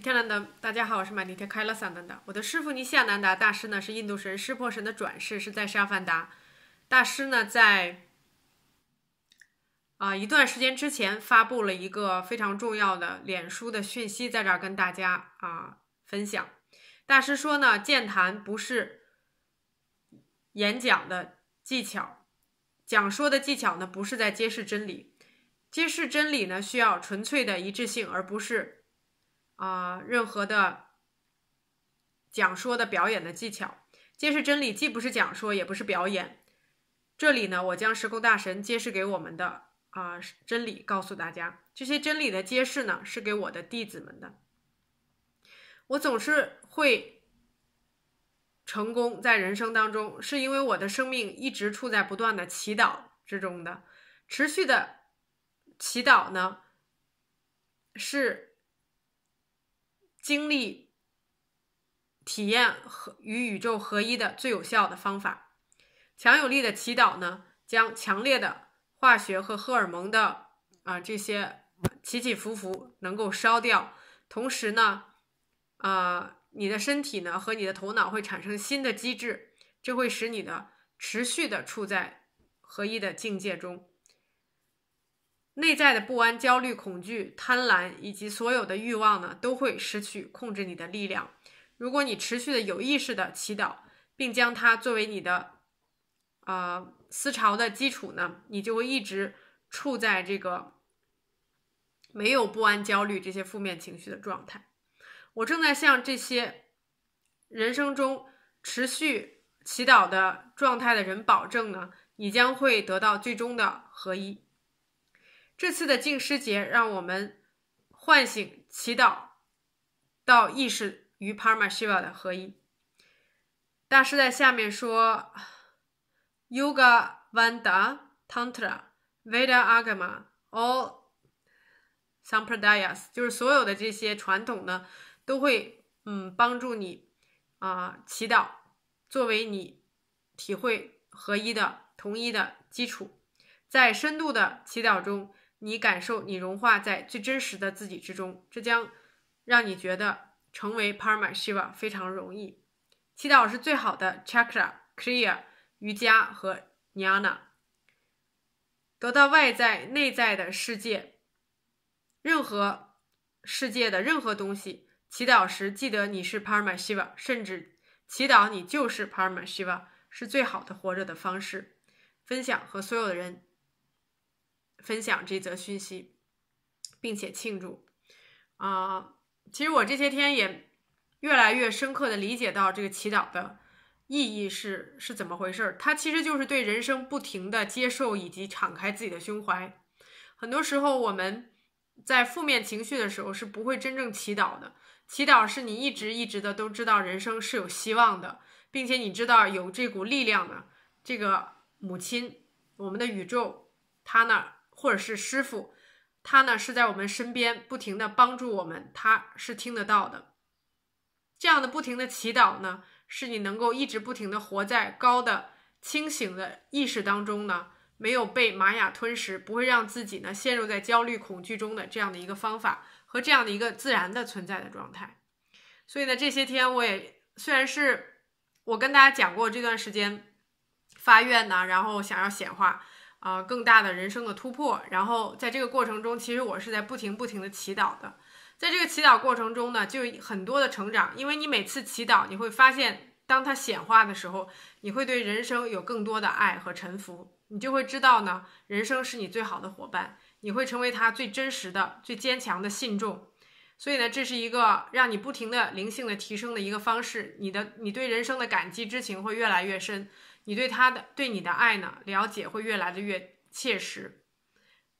天兰的，大家好，我是马尼特开了南达。我的师傅尼夏南达大师呢，是印度神湿婆神的转世，是在沙凡达。大师呢，在啊一段时间之前发布了一个非常重要的脸书的讯息，在这儿跟大家啊分享。大师说呢，健谈不是演讲的技巧，讲说的技巧呢，不是在揭示真理。揭示真理呢，需要纯粹的一致性，而不是。啊，任何的讲说的表演的技巧，揭示真理既不是讲说，也不是表演。这里呢，我将时空大神揭示给我们的啊真理告诉大家，这些真理的揭示呢，是给我的弟子们的。我总是会成功在人生当中，是因为我的生命一直处在不断的祈祷之中的，持续的祈祷呢，是。经历、体验和与宇宙合一的最有效的方法，强有力的祈祷呢，将强烈的化学和荷尔蒙的啊这些起起伏伏能够烧掉，同时呢，啊，你的身体呢和你的头脑会产生新的机制，这会使你的持续的处在合一的境界中。内在的不安、焦虑、恐惧、贪婪以及所有的欲望呢，都会失去控制你的力量。如果你持续的有意识的祈祷，并将它作为你的，呃，思潮的基础呢，你就会一直处在这个没有不安、焦虑这些负面情绪的状态。我正在向这些人生中持续祈祷的状态的人保证呢，你将会得到最终的合一。这次的净师节，让我们唤醒、祈祷到意识与 p a r 瓦 m a h a 的合一。大师在下面说：Yoga Veda Tantra Veda Agama All Sampradayas，就是所有的这些传统呢，都会嗯帮助你啊祈祷，作为你体会合一的同一的基础，在深度的祈祷中。你感受你融化在最真实的自己之中，这将让你觉得成为帕尔马希瓦非常容易。祈祷是最好的 Chakra、Clear、瑜伽和 Jnana，得到外在、内在的世界，任何世界的任何东西。祈祷时记得你是帕尔马希瓦，甚至祈祷你就是帕尔马希瓦，是最好的活着的方式。分享和所有的人。分享这则讯息，并且庆祝啊！其实我这些天也越来越深刻的理解到这个祈祷的意义是是怎么回事。它其实就是对人生不停的接受以及敞开自己的胸怀。很多时候我们在负面情绪的时候是不会真正祈祷的。祈祷是你一直一直的都知道人生是有希望的，并且你知道有这股力量的这个母亲，我们的宇宙，它儿或者是师傅，他呢是在我们身边不停的帮助我们，他是听得到的。这样的不停的祈祷呢，是你能够一直不停的活在高的清醒的意识当中呢，没有被玛雅吞食，不会让自己呢陷入在焦虑恐惧中的这样的一个方法和这样的一个自然的存在的状态。所以呢，这些天我也虽然是我跟大家讲过这段时间发愿呢，然后想要显化。啊，更大的人生的突破。然后在这个过程中，其实我是在不停不停的祈祷的。在这个祈祷过程中呢，就很多的成长。因为你每次祈祷，你会发现，当它显化的时候，你会对人生有更多的爱和沉服。你就会知道呢，人生是你最好的伙伴，你会成为他最真实的、最坚强的信众。所以呢，这是一个让你不停的灵性的提升的一个方式。你的，你对人生的感激之情会越来越深。你对他的对你的爱呢，了解会越来的越切实。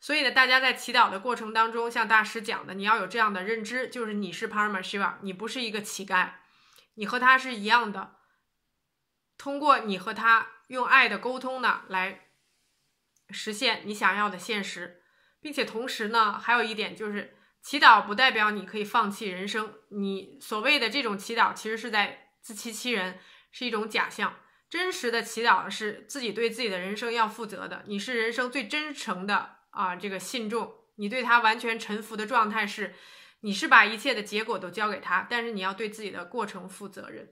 所以呢，大家在祈祷的过程当中，像大师讲的，你要有这样的认知，就是你是 p a r a m a h i r a 你不是一个乞丐，你和他是一样的。通过你和他用爱的沟通呢，来实现你想要的现实，并且同时呢，还有一点就是，祈祷不代表你可以放弃人生。你所谓的这种祈祷，其实是在自欺欺人，是一种假象。真实的祈祷是自己对自己的人生要负责的。你是人生最真诚的啊，这个信众，你对他完全臣服的状态是，你是把一切的结果都交给他，但是你要对自己的过程负责任。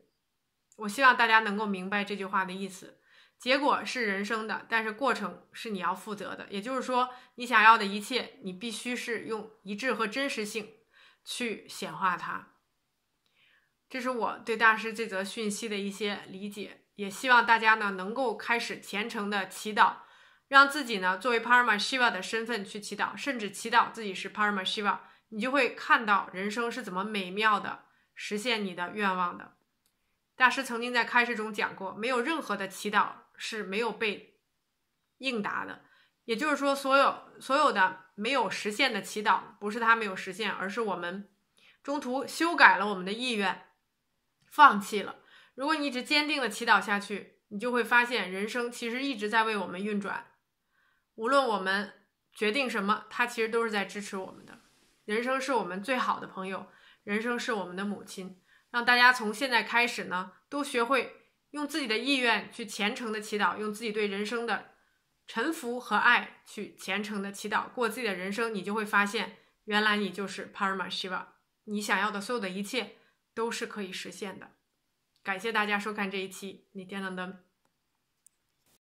我希望大家能够明白这句话的意思：结果是人生的，但是过程是你要负责的。也就是说，你想要的一切，你必须是用一致和真实性去显化它。这是我对大师这则讯息的一些理解。也希望大家呢能够开始虔诚的祈祷，让自己呢作为 p a r a m a h i v a 的身份去祈祷，甚至祈祷自己是 p a r a m a h i v a 你就会看到人生是怎么美妙的实现你的愿望的。大师曾经在开始中讲过，没有任何的祈祷是没有被应答的，也就是说，所有所有的没有实现的祈祷，不是他没有实现，而是我们中途修改了我们的意愿，放弃了。如果你一直坚定的祈祷下去，你就会发现，人生其实一直在为我们运转。无论我们决定什么，它其实都是在支持我们的。人生是我们最好的朋友，人生是我们的母亲。让大家从现在开始呢，都学会用自己的意愿去虔诚的祈祷，用自己对人生的臣服和爱去虔诚的祈祷，过自己的人生。你就会发现，原来你就是 p a r a m a h i v a 你想要的所有的一切都是可以实现的。感谢大家收看这一期《你点亮的